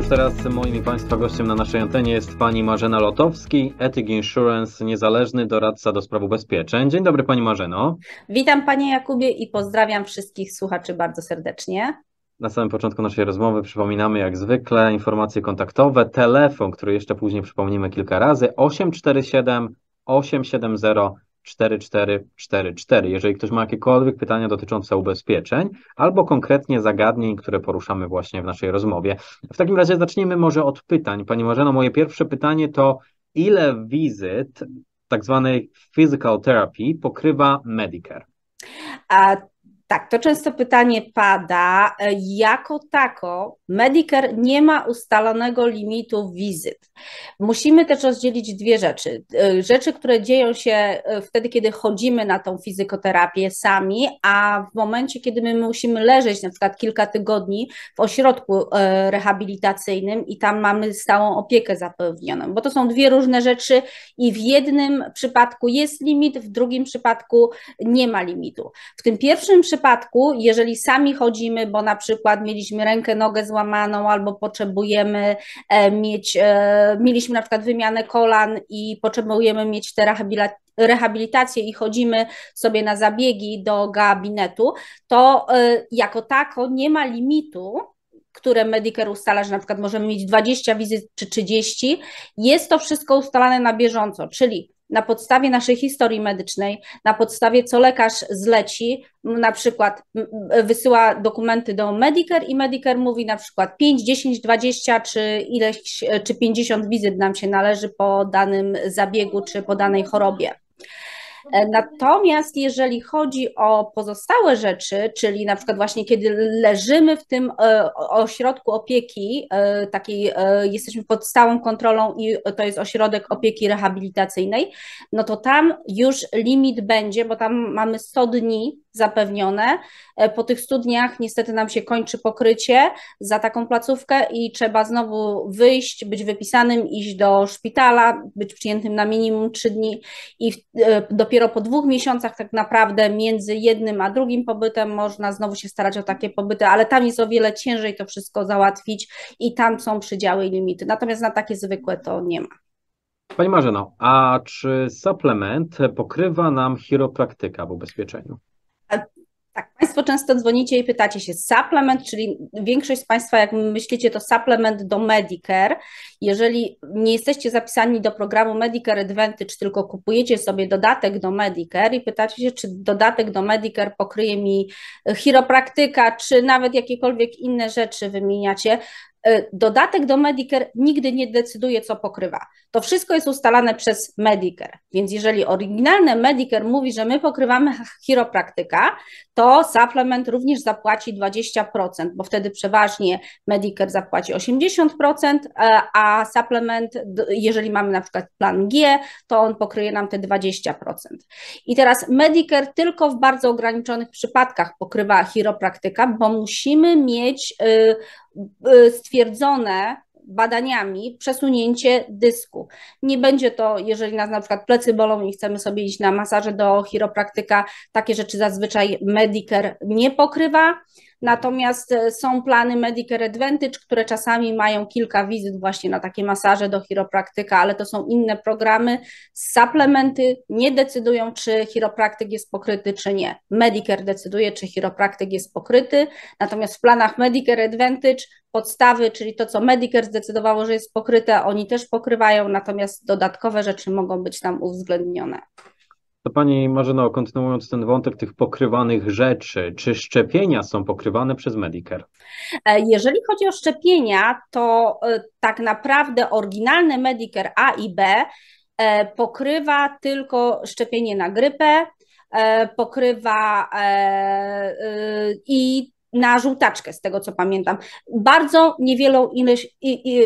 już teraz moim i Państwa gościem na naszej antenie jest pani Marzena Lotowski, Ethic Insurance, niezależny doradca do spraw ubezpieczeń. Dzień dobry pani Marzeno. Witam panie Jakubie i pozdrawiam wszystkich słuchaczy bardzo serdecznie. Na samym początku naszej rozmowy przypominamy jak zwykle informacje kontaktowe, telefon, który jeszcze później przypomnimy kilka razy, 847 870 4444. Jeżeli ktoś ma jakiekolwiek pytania dotyczące ubezpieczeń albo konkretnie zagadnień, które poruszamy właśnie w naszej rozmowie. W takim razie zacznijmy może od pytań. Pani Marzeno, moje pierwsze pytanie to ile wizyt tak zwanej physical therapy pokrywa Medicare? A tak, to często pytanie pada. E, jako tako Medicare nie ma ustalonego limitu wizyt. Musimy też rozdzielić dwie rzeczy. E, rzeczy, które dzieją się e, wtedy, kiedy chodzimy na tą fizykoterapię sami, a w momencie, kiedy my musimy leżeć na przykład kilka tygodni w ośrodku rehabilitacyjnym i tam mamy stałą opiekę zapewnioną, bo to są dwie różne rzeczy i w jednym przypadku jest limit, w drugim przypadku nie ma limitu. W tym pierwszym przypadku przypadku, jeżeli sami chodzimy, bo na przykład mieliśmy rękę, nogę złamaną albo potrzebujemy e, mieć, e, mieliśmy na przykład wymianę kolan i potrzebujemy mieć te rehabilitację i chodzimy sobie na zabiegi do gabinetu, to e, jako tako nie ma limitu, które Medicare ustala, że na przykład możemy mieć 20 wizyt czy 30. Jest to wszystko ustalane na bieżąco, czyli na podstawie naszej historii medycznej, na podstawie co lekarz zleci, na przykład wysyła dokumenty do Medicare i Medicare mówi na przykład 5, 10, 20 czy ileś, czy 50 wizyt nam się należy po danym zabiegu czy po danej chorobie. Natomiast jeżeli chodzi o pozostałe rzeczy, czyli na przykład właśnie kiedy leżymy w tym e, ośrodku opieki, e, takiej e, jesteśmy pod stałą kontrolą i to jest ośrodek opieki rehabilitacyjnej, no to tam już limit będzie, bo tam mamy 100 dni zapewnione. E, po tych studniach niestety nam się kończy pokrycie za taką placówkę i trzeba znowu wyjść, być wypisanym, iść do szpitala, być przyjętym na minimum trzy dni i w, e, dopiero po dwóch miesiącach tak naprawdę między jednym a drugim pobytem można znowu się starać o takie pobyty, ale tam jest o wiele ciężej to wszystko załatwić i tam są przydziały i limity. Natomiast na takie zwykłe to nie ma. Pani Marzeno, a czy suplement pokrywa nam chiropraktyka w ubezpieczeniu? Tak, Państwo często dzwonicie i pytacie się, suplement, czyli większość z Państwa, jak myślicie, to suplement do Medicare. Jeżeli nie jesteście zapisani do programu Medicare Advantage, tylko kupujecie sobie dodatek do Medicare i pytacie się, czy dodatek do Medicare pokryje mi chiropraktyka, czy nawet jakiekolwiek inne rzeczy wymieniacie, E, dodatek do Medicare nigdy nie decyduje, co pokrywa. To wszystko jest ustalane przez Medicare. Więc jeżeli oryginalne Medicare mówi, że my pokrywamy chiropraktyka, to suplement również zapłaci 20%, bo wtedy przeważnie Medicare zapłaci 80%, e, a suplement, jeżeli mamy na przykład plan G, to on pokryje nam te 20%. I teraz Medicare tylko w bardzo ograniczonych przypadkach pokrywa chiropraktyka, bo musimy mieć y, y, stwierdzone badaniami przesunięcie dysku. Nie będzie to, jeżeli nas na przykład plecy bolą i chcemy sobie iść na masaże do chiropraktyka, takie rzeczy zazwyczaj Medicare nie pokrywa. Natomiast e, są plany Medicare Advantage, które czasami mają kilka wizyt właśnie na takie masaże do chiropraktyka, ale to są inne programy. Suplementy nie decydują, czy chiropraktyk jest pokryty, czy nie. Medicare decyduje, czy chiropraktyk jest pokryty. Natomiast w planach Medicare Advantage podstawy, czyli to, co Medicare zdecydowało, że jest pokryte, oni też pokrywają, natomiast dodatkowe rzeczy mogą być tam uwzględnione. To Pani Marzeno, kontynuując ten wątek tych pokrywanych rzeczy, czy szczepienia są pokrywane przez Medicare? E, jeżeli chodzi o szczepienia, to e, tak naprawdę oryginalny Medicare A i B e, pokrywa tylko szczepienie na grypę, pokrywa i na żółtaczkę, z tego co pamiętam. Bardzo, niewiele,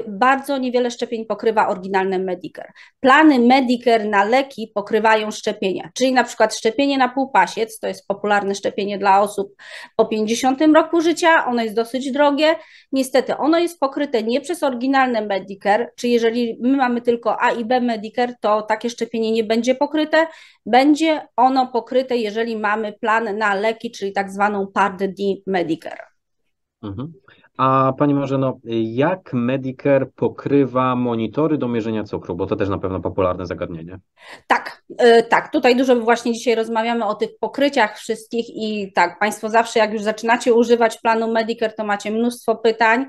bardzo niewiele szczepień pokrywa oryginalny Medicare. Plany Medicare na leki pokrywają szczepienia, czyli na przykład szczepienie na półpasiec, to jest popularne szczepienie dla osób po 50 roku życia, ono jest dosyć drogie. Niestety ono jest pokryte nie przez oryginalne Medicare, czy jeżeli my mamy tylko A i B Medicare, to takie szczepienie nie będzie pokryte. Będzie ono pokryte, jeżeli mamy plan na leki, czyli tak zwaną Part D Medicare. Medicare. Mhm. A Pani Marzeno, jak Medicare pokrywa monitory do mierzenia cukru? Bo to też na pewno popularne zagadnienie. Tak, y, tak. Tutaj dużo właśnie dzisiaj rozmawiamy o tych pokryciach wszystkich i tak, Państwo zawsze jak już zaczynacie używać planu Medicare, to macie mnóstwo pytań.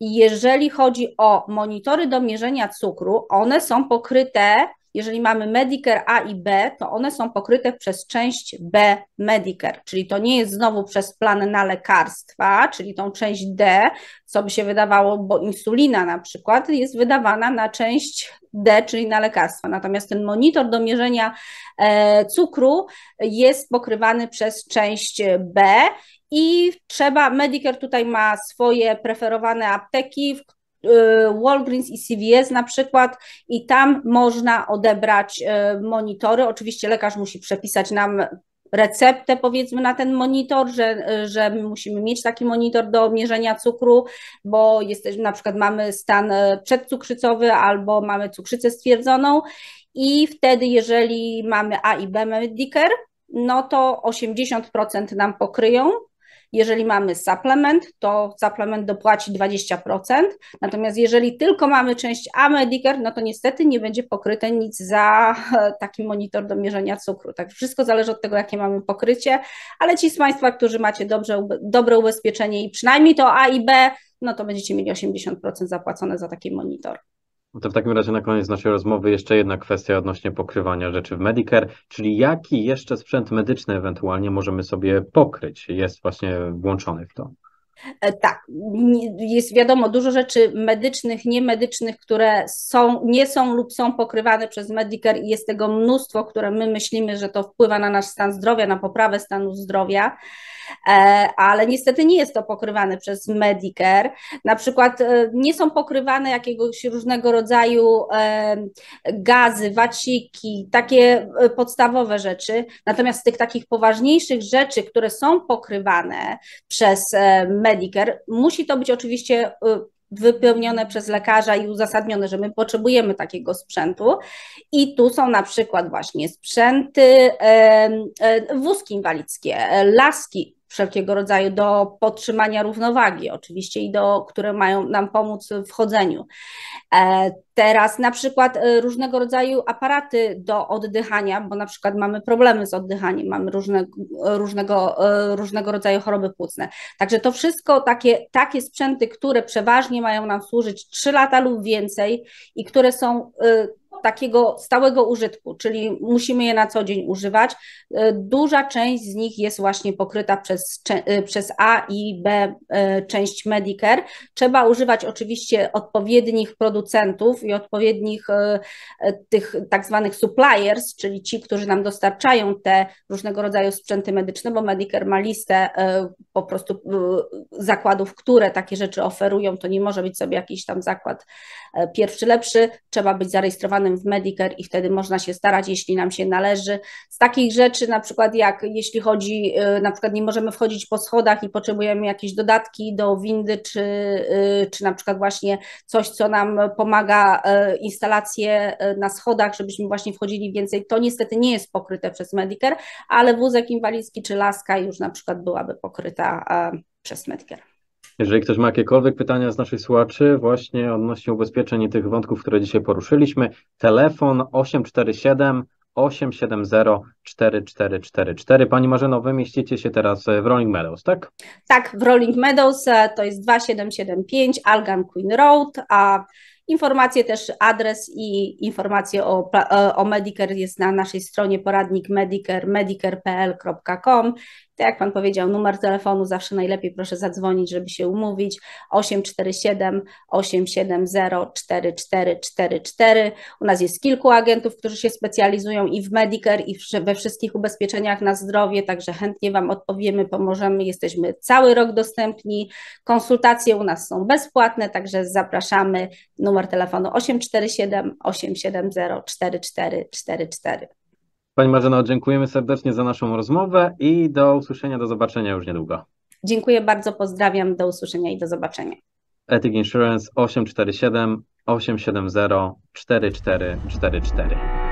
Jeżeli chodzi o monitory do mierzenia cukru, one są pokryte jeżeli mamy Medicare A i B, to one są pokryte przez część B Medicare, czyli to nie jest znowu przez plan na lekarstwa, czyli tą część D, co by się wydawało, bo insulina na przykład jest wydawana na część D, czyli na lekarstwa. Natomiast ten monitor do mierzenia e, cukru jest pokrywany przez część B i trzeba, Medicare tutaj ma swoje preferowane apteki, w Y, Walgreens i CVS na przykład i tam można odebrać y, monitory. Oczywiście lekarz musi przepisać nam receptę powiedzmy na ten monitor, że, y, że my musimy mieć taki monitor do mierzenia cukru, bo jesteśmy, na przykład mamy stan przedcukrzycowy albo mamy cukrzycę stwierdzoną i wtedy jeżeli mamy A i B Medicare, no to 80% nam pokryją jeżeli mamy suplement, to suplement dopłaci 20%, natomiast jeżeli tylko mamy część A Medicare, no to niestety nie będzie pokryte nic za e, taki monitor do mierzenia cukru. Tak, wszystko zależy od tego, jakie mamy pokrycie, ale ci z Państwa, którzy macie dobrze, dobre ubezpieczenie i przynajmniej to A i B, no to będziecie mieli 80% zapłacone za taki monitor. No to w takim razie na koniec naszej rozmowy jeszcze jedna kwestia odnośnie pokrywania rzeczy w Medicare, czyli jaki jeszcze sprzęt medyczny ewentualnie możemy sobie pokryć, jest właśnie włączony w to. E, tak, jest wiadomo dużo rzeczy medycznych, niemedycznych, które są, nie są lub są pokrywane przez Medicare i jest tego mnóstwo, które my myślimy, że to wpływa na nasz stan zdrowia, na poprawę stanu zdrowia, e, ale niestety nie jest to pokrywane przez Medicare. Na przykład e, nie są pokrywane jakiegoś różnego rodzaju gazy, waciki, takie podstawowe rzeczy. Natomiast z tych takich poważniejszych rzeczy, które są pokrywane przez Medicare. Musi to być oczywiście y, wypełnione przez lekarza i uzasadnione, że my potrzebujemy takiego sprzętu. I tu są na przykład właśnie sprzęty, e, wózki inwalidzkie, laski, wszelkiego rodzaju do podtrzymania równowagi, oczywiście i do, które mają nam pomóc w chodzeniu. E, teraz na przykład e, różnego rodzaju aparaty do oddychania, bo na przykład mamy problemy z oddychaniem, mamy różne, różnego, e, różnego rodzaju choroby płucne. Także to wszystko takie, takie sprzęty, które przeważnie mają nam służyć 3 lata lub więcej i które są takiego stałego użytku, czyli musimy je na co dzień używać, e, duża część z nich jest właśnie pokryta przez, e, przez A i B e, część Medicare. Trzeba używać oczywiście odpowiednich producentów i odpowiednich tych tak zwanych suppliers, czyli ci, którzy nam dostarczają te różnego rodzaju sprzęty medyczne, bo Medicare ma listę po prostu zakładów, które takie rzeczy oferują. To nie może być sobie jakiś tam zakład pierwszy lepszy, trzeba być zarejestrowanym w Medicare i wtedy można się starać, jeśli nam się należy. Z takich rzeczy, na przykład jak jeśli chodzi, y, na przykład nie możemy wchodzić po schodach i potrzebujemy jakieś dodatki do windy, czy, y, czy na przykład właśnie coś, co nam pomaga, y, instalacje na schodach, żebyśmy właśnie wchodzili więcej, to niestety nie jest pokryte przez Medicare, ale wózek inwalidzki czy laska już na przykład byłaby pokryta przez Medicare. Jeżeli ktoś ma jakiekolwiek pytania z naszych słuchaczy, właśnie odnośnie ubezpieczeń i tych wątków, które dzisiaj poruszyliśmy, telefon 847 870 4444. Pani Marzeno, wy mieścicie się teraz e, w Rolling Meadows, tak? Tak, w Rolling Meadows e, to jest 2775 Algan Queen Road, a informacje też, adres i informacje o, e, o Medicare jest na naszej stronie poradnik medicare, medicare.pl.com tak jak Pan powiedział, numer telefonu zawsze najlepiej proszę zadzwonić, żeby się umówić. 847 870 4444. U nas jest kilku agentów, którzy się specjalizują i w Medicare, i we wszystkich ubezpieczeniach na zdrowie, także chętnie Wam odpowiemy, pomożemy. Jesteśmy cały rok dostępni. Konsultacje u nas są bezpłatne, także zapraszamy. Numer telefonu 847 870 4444. Pani Marzeno, dziękujemy serdecznie za naszą rozmowę i do usłyszenia, do zobaczenia już niedługo. Dziękuję bardzo, pozdrawiam, do usłyszenia i do zobaczenia. Ethic Insurance 847 870 4444.